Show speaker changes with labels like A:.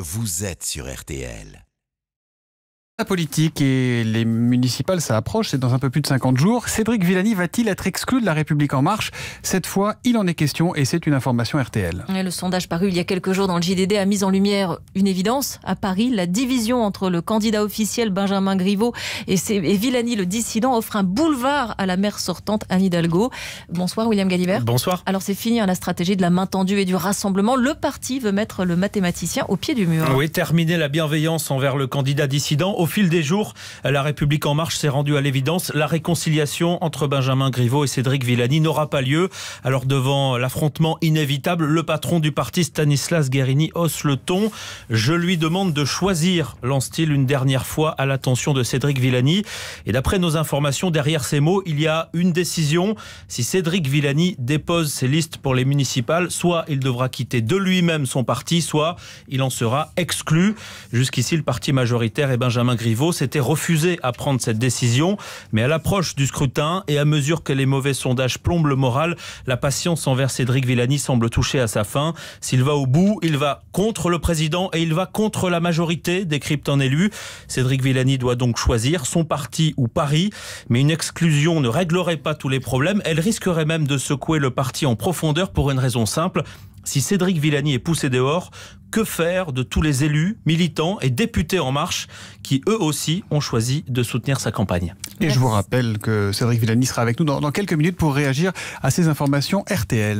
A: Vous êtes sur RTL.
B: La politique et les municipales, ça approche, c'est dans un peu plus de 50 jours. Cédric Villani va-t-il être exclu de La République En Marche Cette fois, il en est question et c'est une information RTL.
C: le sondage paru il y a quelques jours dans le JDD a mis en lumière une évidence. À Paris, la division entre le candidat officiel Benjamin Griveaux et, Villani, le dissident, offre un boulevard à la maire sortante Anne Hidalgo. Bonsoir William Galibert. Bonsoir. Alors c'est fini hein, la stratégie de la main tendue et du rassemblement. Le parti veut mettre le mathématicien au pied du mur.
A: Oui, terminer la bienveillance envers le candidat dissident au fil des jours, La République En Marche s'est rendue à l'évidence. La réconciliation entre Benjamin Griveaux et Cédric Villani n'aura pas lieu. Alors, devant l'affrontement inévitable, le patron du parti, Stanislas Guérini, hausse le ton. Je lui demande de choisir, lance-t-il une dernière fois à l'attention de Cédric Villani. Et d'après nos informations, derrière ces mots, il y a une décision. Si Cédric Villani dépose ses listes pour les municipales, soit il devra quitter de lui-même son parti, soit il en sera exclu. Jusqu'ici, le parti majoritaire et Benjamin Griveaux s'était refusé à prendre cette décision. Mais à l'approche du scrutin et à mesure que les mauvais sondages plombent le moral, la patience envers Cédric Villani semble toucher à sa fin. S'il va au bout, il va contre le président et il va contre la majorité, décrypte en élu. Cédric Villani doit donc choisir son parti ou Paris. Mais une exclusion ne réglerait pas tous les problèmes. Elle risquerait même de secouer le parti en profondeur pour une raison simple. Si Cédric Villani est poussé dehors, que faire de tous les élus, militants et députés En Marche qui, eux aussi, ont choisi de soutenir sa campagne
B: Et je vous rappelle que Cédric Villani sera avec nous dans quelques minutes pour réagir à ces informations RTL.